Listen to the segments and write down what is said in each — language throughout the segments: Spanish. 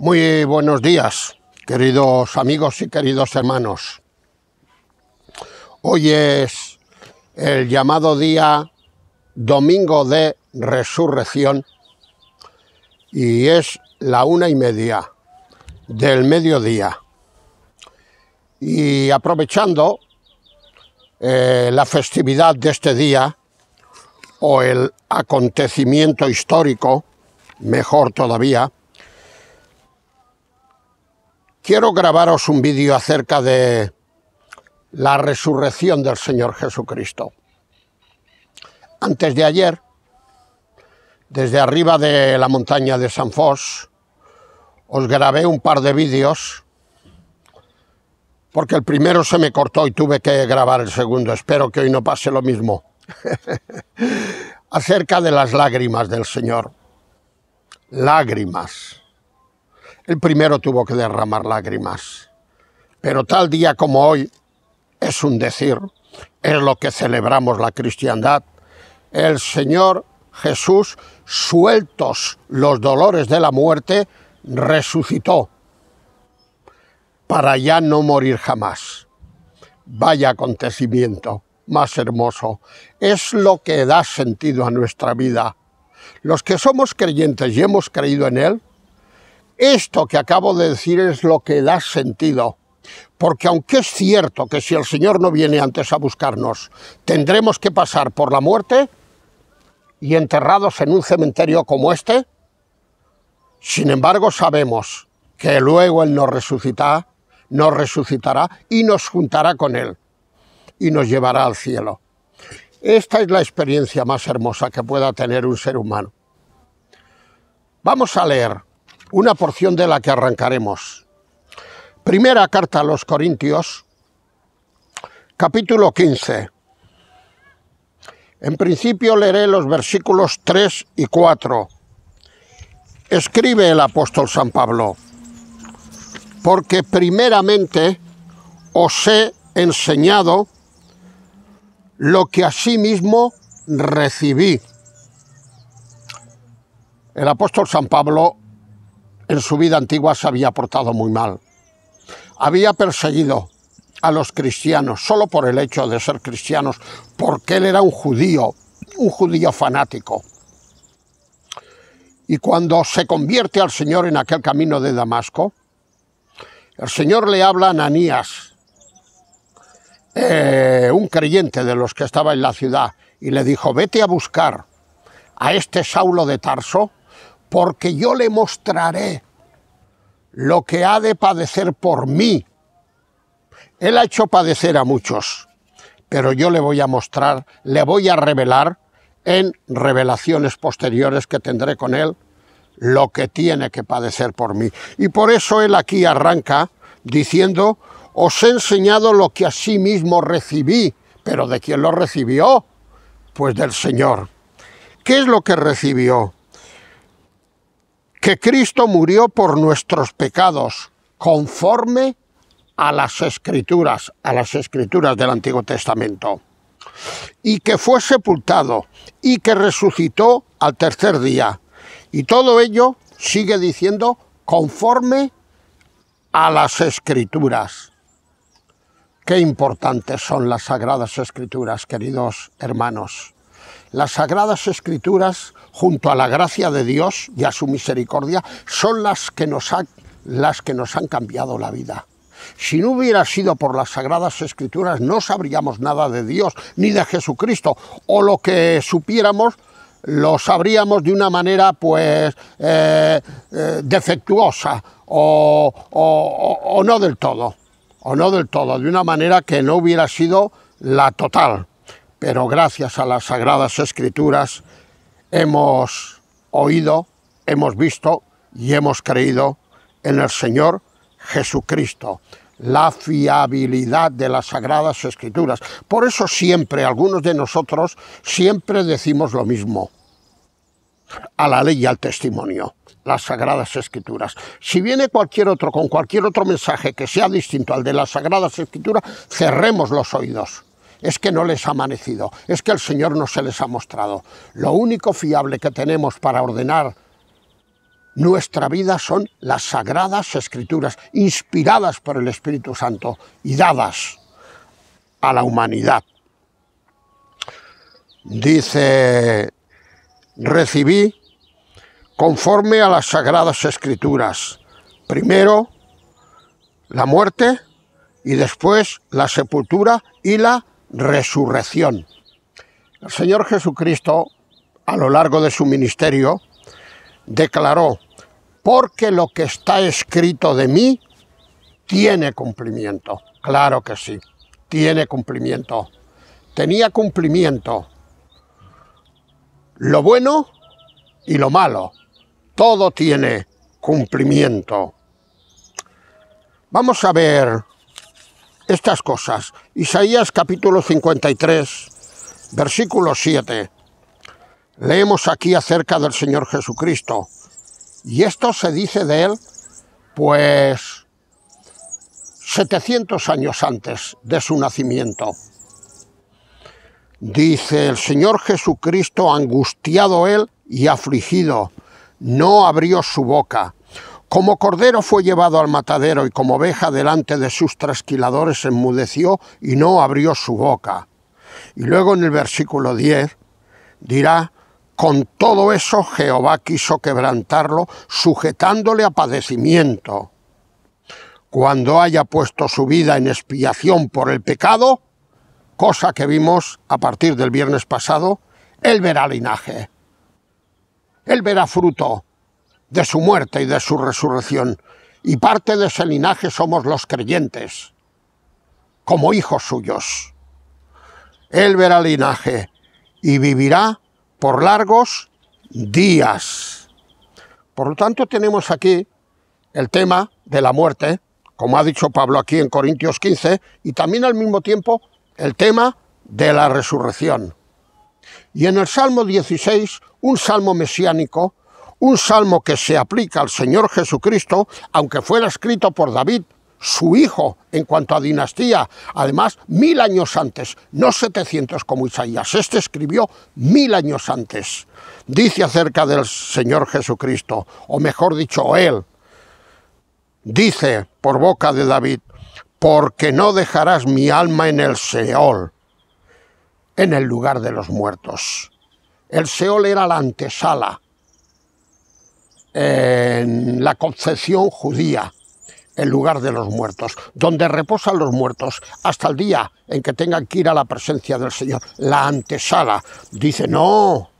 Muy buenos días, queridos amigos y queridos hermanos. Hoy es el llamado día Domingo de Resurrección y es la una y media del mediodía. Y aprovechando eh, la festividad de este día o el acontecimiento histórico, mejor todavía, Quiero grabaros un vídeo acerca de la resurrección del Señor Jesucristo. Antes de ayer, desde arriba de la montaña de San Fos, os grabé un par de vídeos porque el primero se me cortó y tuve que grabar el segundo. Espero que hoy no pase lo mismo. Acerca de las lágrimas del Señor. Lágrimas. El primero tuvo que derramar lágrimas. Pero tal día como hoy es un decir, es lo que celebramos la cristiandad. El Señor Jesús, sueltos los dolores de la muerte, resucitó para ya no morir jamás. Vaya acontecimiento más hermoso. Es lo que da sentido a nuestra vida. Los que somos creyentes y hemos creído en Él, esto que acabo de decir es lo que da sentido. Porque aunque es cierto que si el Señor no viene antes a buscarnos, tendremos que pasar por la muerte y enterrados en un cementerio como este, sin embargo sabemos que luego Él nos resucitará, nos resucitará y nos juntará con Él y nos llevará al cielo. Esta es la experiencia más hermosa que pueda tener un ser humano. Vamos a leer una porción de la que arrancaremos. Primera carta a los Corintios, capítulo 15. En principio leeré los versículos 3 y 4. Escribe el apóstol San Pablo, porque primeramente os he enseñado lo que a sí mismo recibí. El apóstol San Pablo en su vida antigua se había portado muy mal. Había perseguido a los cristianos solo por el hecho de ser cristianos, porque él era un judío, un judío fanático. Y cuando se convierte al Señor en aquel camino de Damasco, el Señor le habla a Ananías, eh, un creyente de los que estaba en la ciudad, y le dijo, vete a buscar a este Saulo de Tarso, porque yo le mostraré lo que ha de padecer por mí. Él ha hecho padecer a muchos, pero yo le voy a mostrar, le voy a revelar en revelaciones posteriores que tendré con él lo que tiene que padecer por mí. Y por eso él aquí arranca diciendo, os he enseñado lo que a sí mismo recibí, pero ¿de quién lo recibió? Pues del Señor. ¿Qué es lo que recibió? que Cristo murió por nuestros pecados, conforme a las escrituras, a las escrituras del Antiguo Testamento, y que fue sepultado y que resucitó al tercer día. Y todo ello sigue diciendo conforme a las escrituras. Qué importantes son las sagradas escrituras, queridos hermanos. Las sagradas escrituras, junto a la gracia de Dios y a su misericordia, son las que nos, las que nos han cambiado la vida. Si no hubiera sido por las Sagradas Escrituras, no sabríamos nada de Dios ni de Jesucristo, o lo que supiéramos lo sabríamos de una manera pues eh, eh, defectuosa o no del todo, o no del todo, de una manera que no hubiera sido la total pero gracias a las Sagradas Escrituras hemos oído, hemos visto y hemos creído en el Señor Jesucristo la fiabilidad de las Sagradas Escrituras. Por eso siempre, algunos de nosotros, siempre decimos lo mismo a la ley y al testimonio, las Sagradas Escrituras. Si viene cualquier otro con cualquier otro mensaje que sea distinto al de las Sagradas Escrituras, cerremos los oídos es que no les ha amanecido, es que el Señor no se les ha mostrado. Lo único fiable que tenemos para ordenar nuestra vida son las sagradas escrituras, inspiradas por el Espíritu Santo y dadas a la humanidad. Dice, recibí conforme a las sagradas escrituras, primero la muerte y después la sepultura y la resurrección. El Señor Jesucristo, a lo largo de su ministerio, declaró, porque lo que está escrito de mí tiene cumplimiento. Claro que sí, tiene cumplimiento. Tenía cumplimiento lo bueno y lo malo. Todo tiene cumplimiento. Vamos a ver estas cosas. Isaías capítulo 53, versículo 7. Leemos aquí acerca del Señor Jesucristo. Y esto se dice de él, pues, 700 años antes de su nacimiento. Dice el Señor Jesucristo, angustiado él y afligido, no abrió su boca como cordero fue llevado al matadero y como oveja delante de sus trasquiladores enmudeció y no abrió su boca. Y luego en el versículo 10 dirá, con todo eso Jehová quiso quebrantarlo, sujetándole a padecimiento. Cuando haya puesto su vida en expiación por el pecado, cosa que vimos a partir del viernes pasado, él verá linaje, él verá fruto, de su muerte y de su resurrección, y parte de ese linaje somos los creyentes, como hijos suyos. Él verá el linaje y vivirá por largos días. Por lo tanto, tenemos aquí el tema de la muerte, como ha dicho Pablo aquí en Corintios 15, y también al mismo tiempo el tema de la resurrección. Y en el Salmo 16, un salmo mesiánico, un salmo que se aplica al Señor Jesucristo, aunque fuera escrito por David, su hijo, en cuanto a dinastía, además mil años antes, no 700 como Isaías, este escribió mil años antes. Dice acerca del Señor Jesucristo, o mejor dicho, él, dice por boca de David, porque no dejarás mi alma en el Seol, en el lugar de los muertos. El Seol era la antesala en la concepción judía, el lugar de los muertos, donde reposan los muertos hasta el día en que tengan que ir a la presencia del Señor, la antesala. Dice, no,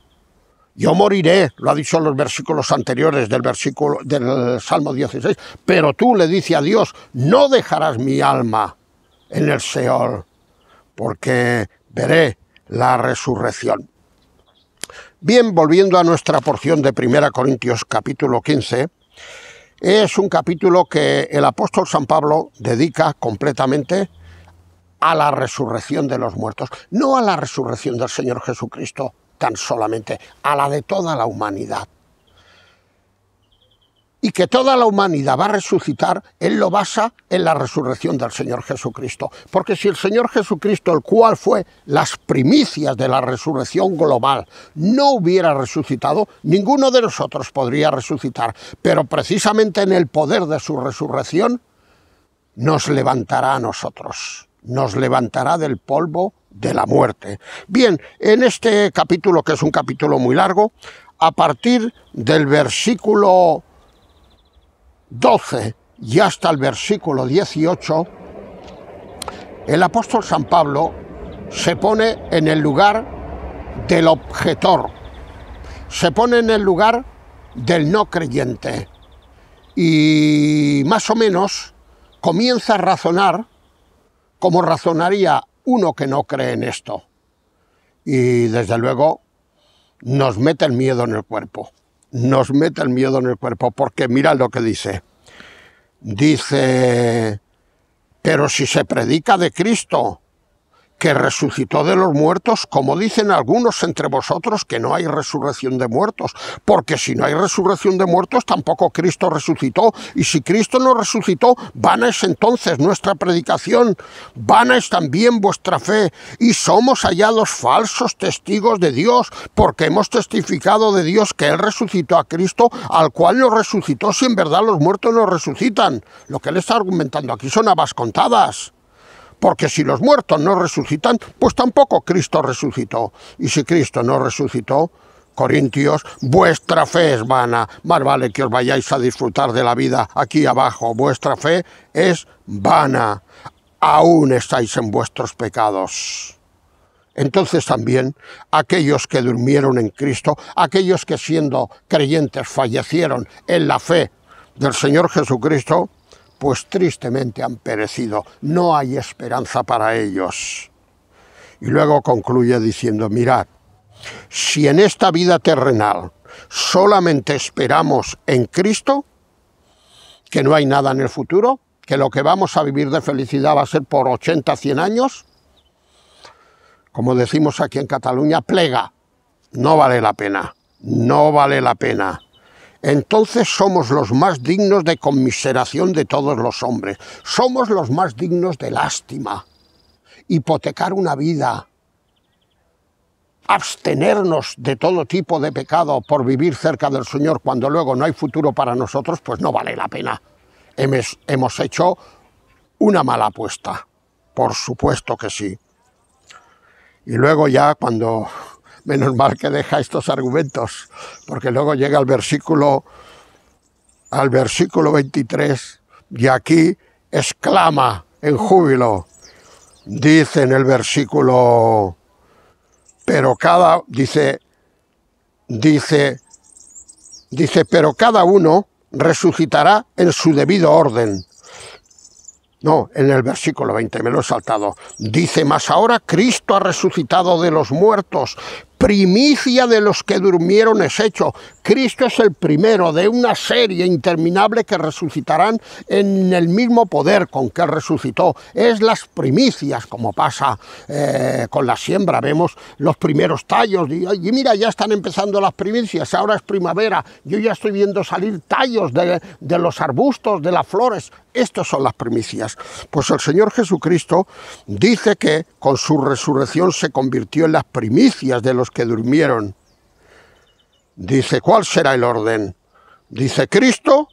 yo moriré, lo ha dicho en los versículos anteriores del versículo del Salmo 16, pero tú le dices a Dios, no dejarás mi alma en el Seol, porque veré la resurrección. Bien, volviendo a nuestra porción de Primera Corintios capítulo 15, es un capítulo que el apóstol San Pablo dedica completamente a la resurrección de los muertos, no a la resurrección del Señor Jesucristo tan solamente, a la de toda la humanidad y que toda la humanidad va a resucitar, él lo basa en la resurrección del Señor Jesucristo. Porque si el Señor Jesucristo, el cual fue las primicias de la resurrección global, no hubiera resucitado, ninguno de nosotros podría resucitar. Pero precisamente en el poder de su resurrección nos levantará a nosotros, nos levantará del polvo de la muerte. Bien, en este capítulo, que es un capítulo muy largo, a partir del versículo 12 y hasta el versículo 18, el apóstol San Pablo se pone en el lugar del objetor, se pone en el lugar del no creyente y más o menos comienza a razonar como razonaría uno que no cree en esto. Y desde luego nos mete el miedo en el cuerpo nos mete el miedo en el cuerpo, porque mira lo que dice. Dice, pero si se predica de Cristo, que resucitó de los muertos, como dicen algunos entre vosotros que no hay resurrección de muertos, porque si no hay resurrección de muertos, tampoco Cristo resucitó, y si Cristo no resucitó, vana es entonces nuestra predicación, vana es también vuestra fe, y somos hallados falsos testigos de Dios, porque hemos testificado de Dios que Él resucitó a Cristo, al cual lo resucitó si en verdad los muertos no resucitan. Lo que Él está argumentando aquí son habas contadas. Porque si los muertos no resucitan, pues tampoco Cristo resucitó. Y si Cristo no resucitó, Corintios, vuestra fe es vana. Más vale que os vayáis a disfrutar de la vida aquí abajo. Vuestra fe es vana. Aún estáis en vuestros pecados. Entonces también aquellos que durmieron en Cristo, aquellos que siendo creyentes fallecieron en la fe del Señor Jesucristo, pues tristemente han perecido, no hay esperanza para ellos. Y luego concluye diciendo, mirad, si en esta vida terrenal solamente esperamos en Cristo, que no hay nada en el futuro, que lo que vamos a vivir de felicidad va a ser por 80, 100 años, como decimos aquí en Cataluña, plega, no vale la pena, no vale la pena entonces somos los más dignos de conmiseración de todos los hombres, somos los más dignos de lástima. Hipotecar una vida, abstenernos de todo tipo de pecado por vivir cerca del Señor cuando luego no hay futuro para nosotros, pues no vale la pena. Hemos hecho una mala apuesta, por supuesto que sí. Y luego ya cuando Menos mal que deja estos argumentos, porque luego llega al versículo, al versículo 23 y aquí exclama en júbilo. Dice en el versículo, pero cada, dice, dice, dice, pero cada uno resucitará en su debido orden. No, en el versículo 20 me lo he saltado. Dice, mas ahora Cristo ha resucitado de los muertos, primicia de los que durmieron es hecho, Cristo es el primero de una serie interminable que resucitarán en el mismo poder con que resucitó. Es las primicias, como pasa eh, con la siembra. Vemos los primeros tallos y, mira, ya están empezando las primicias. Ahora es primavera. Yo ya estoy viendo salir tallos de, de los arbustos, de las flores. Estas son las primicias. Pues el Señor Jesucristo dice que con su resurrección se convirtió en las primicias de los que durmieron. Dice, ¿cuál será el orden? Dice Cristo,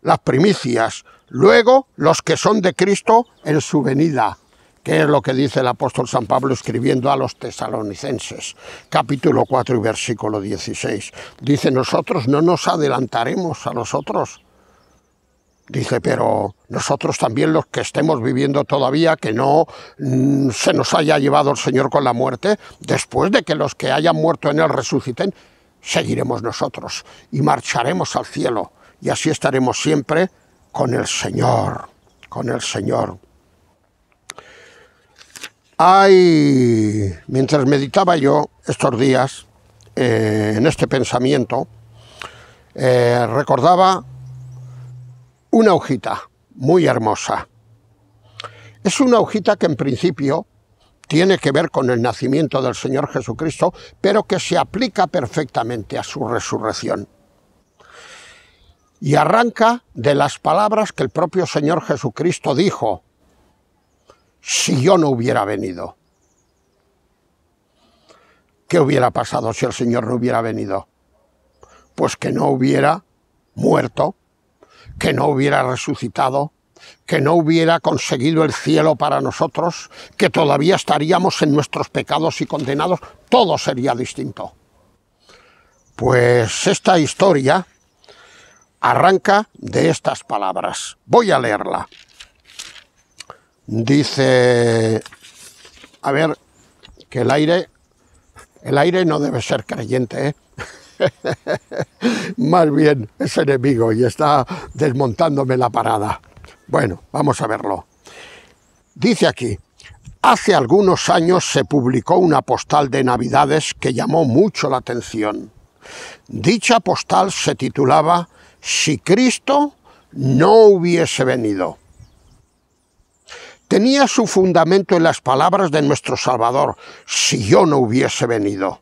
las primicias, luego los que son de Cristo en su venida, que es lo que dice el apóstol San Pablo escribiendo a los tesalonicenses, capítulo 4 y versículo 16. Dice, nosotros no nos adelantaremos a los otros. Dice, pero nosotros también los que estemos viviendo todavía, que no mm, se nos haya llevado el Señor con la muerte, después de que los que hayan muerto en Él resuciten, seguiremos nosotros y marcharemos al cielo y así estaremos siempre con el Señor, con el Señor. Ay, mientras meditaba yo estos días eh, en este pensamiento, eh, recordaba una hojita muy hermosa. Es una hojita que en principio tiene que ver con el nacimiento del Señor Jesucristo, pero que se aplica perfectamente a su resurrección. Y arranca de las palabras que el propio Señor Jesucristo dijo, si yo no hubiera venido. ¿Qué hubiera pasado si el Señor no hubiera venido? Pues que no hubiera muerto, que no hubiera resucitado, que no hubiera conseguido el cielo para nosotros, que todavía estaríamos en nuestros pecados y condenados, todo sería distinto. Pues esta historia arranca de estas palabras. Voy a leerla. Dice, a ver, que el aire, el aire no debe ser creyente, ¿eh? más bien es enemigo y está desmontándome la parada. Bueno, vamos a verlo. Dice aquí, hace algunos años se publicó una postal de Navidades que llamó mucho la atención. Dicha postal se titulaba Si Cristo no hubiese venido. Tenía su fundamento en las palabras de nuestro Salvador, si yo no hubiese venido.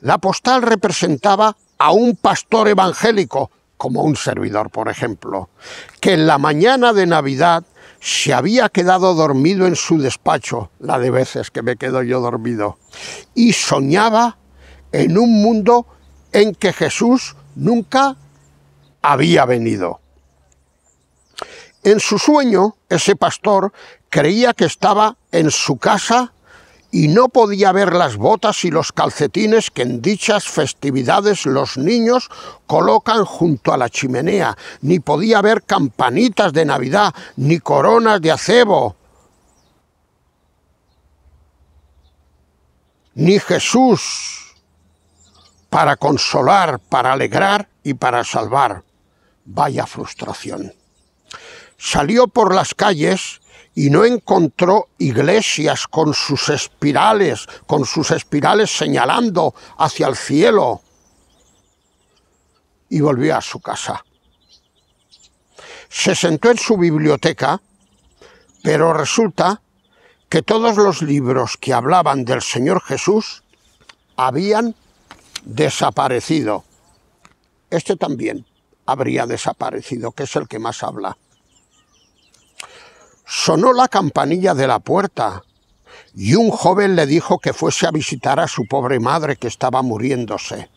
La postal representaba a un pastor evangélico como un servidor, por ejemplo, que en la mañana de Navidad se había quedado dormido en su despacho, la de veces que me quedo yo dormido, y soñaba en un mundo en que Jesús nunca había venido. En su sueño, ese pastor creía que estaba en su casa y no podía ver las botas y los calcetines que en dichas festividades los niños colocan junto a la chimenea, ni podía ver campanitas de Navidad, ni coronas de acebo, ni Jesús para consolar, para alegrar y para salvar. Vaya frustración. Salió por las calles y no encontró iglesias con sus espirales, con sus espirales señalando hacia el cielo. Y volvió a su casa. Se sentó en su biblioteca, pero resulta que todos los libros que hablaban del Señor Jesús habían desaparecido. Este también habría desaparecido, que es el que más habla. Sonó la campanilla de la puerta y un joven le dijo que fuese a visitar a su pobre madre que estaba muriéndose.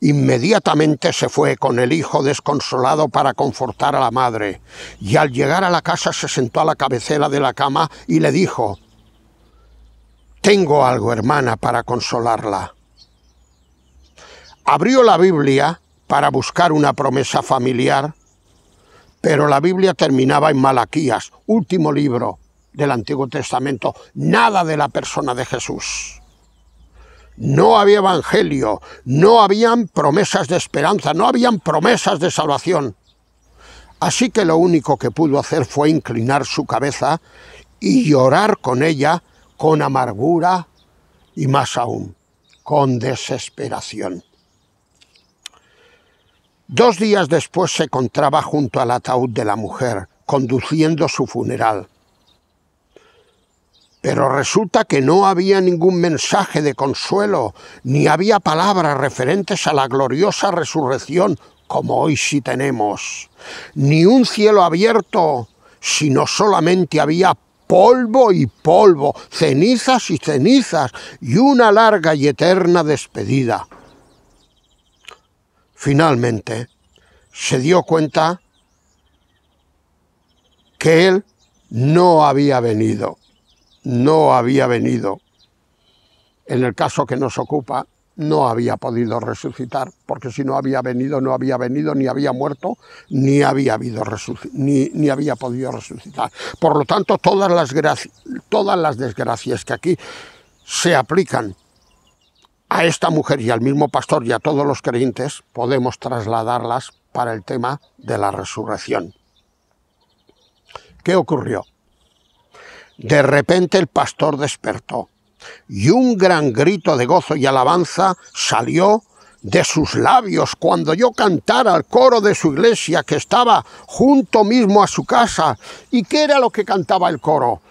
Inmediatamente se fue con el hijo desconsolado para confortar a la madre, y al llegar a la casa se sentó a la cabecera de la cama y le dijo, Tengo algo, hermana, para consolarla. Abrió la Biblia para buscar una promesa familiar pero la Biblia terminaba en Malaquías, último libro del Antiguo Testamento, nada de la persona de Jesús. No había evangelio, no habían promesas de esperanza, no habían promesas de salvación. Así que lo único que pudo hacer fue inclinar su cabeza y llorar con ella con amargura y más aún, con desesperación. Dos días después se encontraba junto al ataúd de la mujer, conduciendo su funeral. Pero resulta que no había ningún mensaje de consuelo, ni había palabras referentes a la gloriosa resurrección, como hoy sí tenemos, ni un cielo abierto, sino solamente había polvo y polvo, cenizas y cenizas, y una larga y eterna despedida finalmente se dio cuenta que él no había venido, no había venido. En el caso que nos ocupa, no había podido resucitar, porque si no había venido, no había venido, ni había muerto, ni había, habido ni, ni había podido resucitar. Por lo tanto, todas las, todas las desgracias que aquí se aplican a esta mujer y al mismo pastor y a todos los creyentes podemos trasladarlas para el tema de la resurrección. ¿Qué ocurrió? De repente el pastor despertó y un gran grito de gozo y alabanza salió de sus labios cuando yo cantara al coro de su iglesia que estaba junto mismo a su casa. ¿Y qué era lo que cantaba el coro?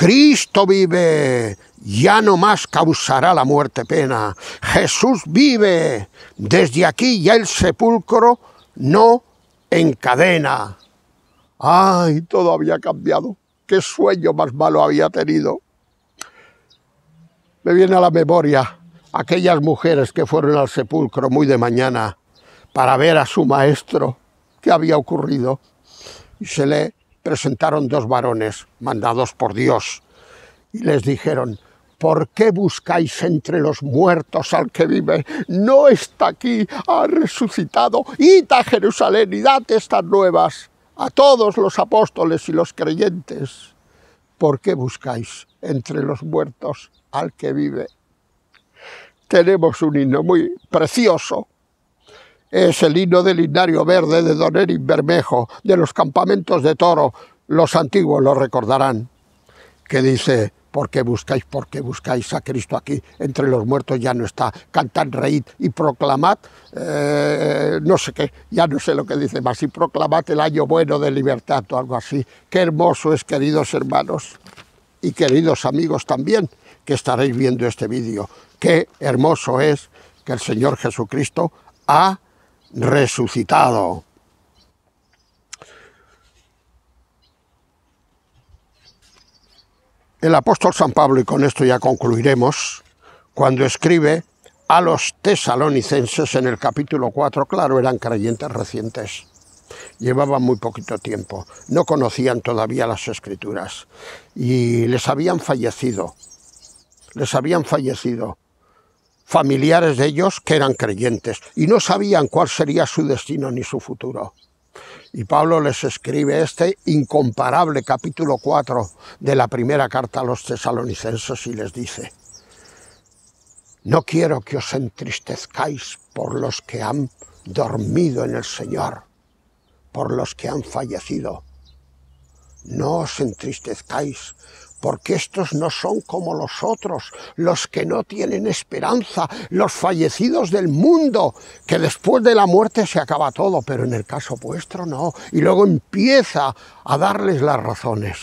Cristo vive, ya no más causará la muerte pena. Jesús vive, desde aquí ya el sepulcro no encadena. ¡Ay, todo había cambiado! ¡Qué sueño más malo había tenido! Me viene a la memoria aquellas mujeres que fueron al sepulcro muy de mañana para ver a su maestro qué había ocurrido. Y se le presentaron dos varones mandados por Dios y les dijeron, ¿por qué buscáis entre los muertos al que vive? No está aquí, ha resucitado, id a Jerusalén y date estas nuevas a todos los apóstoles y los creyentes. ¿Por qué buscáis entre los muertos al que vive? Tenemos un himno muy precioso es el himno del Lindario Verde de Don y Bermejo, de los campamentos de toro, los antiguos lo recordarán, que dice, ¿por qué buscáis, por qué buscáis a Cristo aquí? Entre los muertos ya no está, cantad, reíd y proclamad, eh, no sé qué, ya no sé lo que dice más, y proclamad el año bueno de libertad o algo así. Qué hermoso es, queridos hermanos y queridos amigos también, que estaréis viendo este vídeo. Qué hermoso es que el Señor Jesucristo ha resucitado. El apóstol San Pablo, y con esto ya concluiremos, cuando escribe a los tesalonicenses en el capítulo 4, claro, eran creyentes recientes, llevaban muy poquito tiempo, no conocían todavía las escrituras y les habían fallecido, les habían fallecido familiares de ellos que eran creyentes y no sabían cuál sería su destino ni su futuro. Y Pablo les escribe este incomparable capítulo 4 de la primera carta a los tesalonicenses y les dice, no quiero que os entristezcáis por los que han dormido en el Señor, por los que han fallecido. No os entristezcáis porque estos no son como los otros, los que no tienen esperanza, los fallecidos del mundo, que después de la muerte se acaba todo, pero en el caso vuestro no, y luego empieza a darles las razones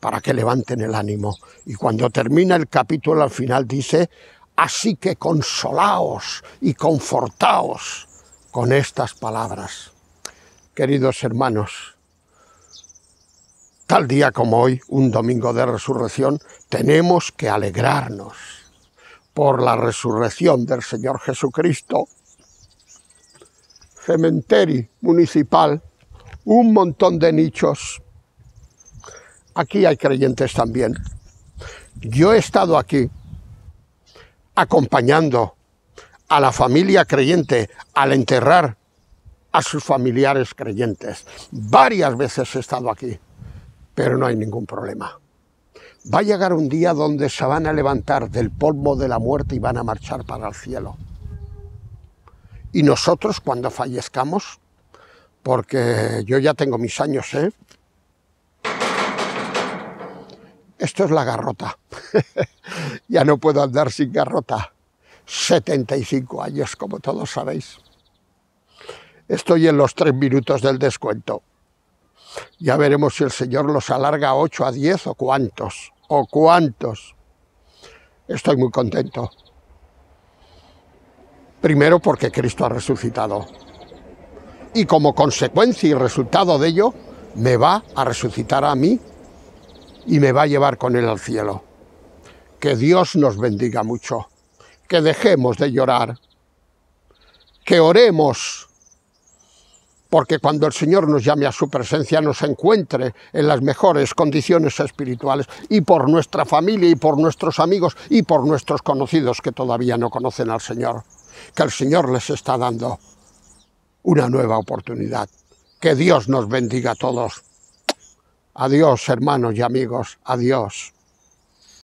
para que levanten el ánimo. Y cuando termina el capítulo al final dice, así que consolaos y confortaos con estas palabras. Queridos hermanos, Tal día como hoy, un domingo de resurrección, tenemos que alegrarnos por la resurrección del Señor Jesucristo. Cementerio municipal, un montón de nichos. Aquí hay creyentes también. Yo he estado aquí acompañando a la familia creyente al enterrar a sus familiares creyentes. Varias veces he estado aquí pero no hay ningún problema. Va a llegar un día donde se van a levantar del polvo de la muerte y van a marchar para el cielo. Y nosotros cuando fallezcamos, porque yo ya tengo mis años, ¿eh? Esto es la garrota. ya no puedo andar sin garrota. 75 años, como todos sabéis. Estoy en los tres minutos del descuento. Ya veremos si el Señor los alarga a 8, a 10 o cuántos, o cuántos. Estoy muy contento. Primero porque Cristo ha resucitado. Y como consecuencia y resultado de ello, me va a resucitar a mí y me va a llevar con él al cielo. Que Dios nos bendiga mucho. Que dejemos de llorar. Que oremos porque cuando el Señor nos llame a su presencia nos encuentre en las mejores condiciones espirituales y por nuestra familia y por nuestros amigos y por nuestros conocidos que todavía no conocen al Señor, que el Señor les está dando una nueva oportunidad. Que Dios nos bendiga a todos. Adiós hermanos y amigos, adiós.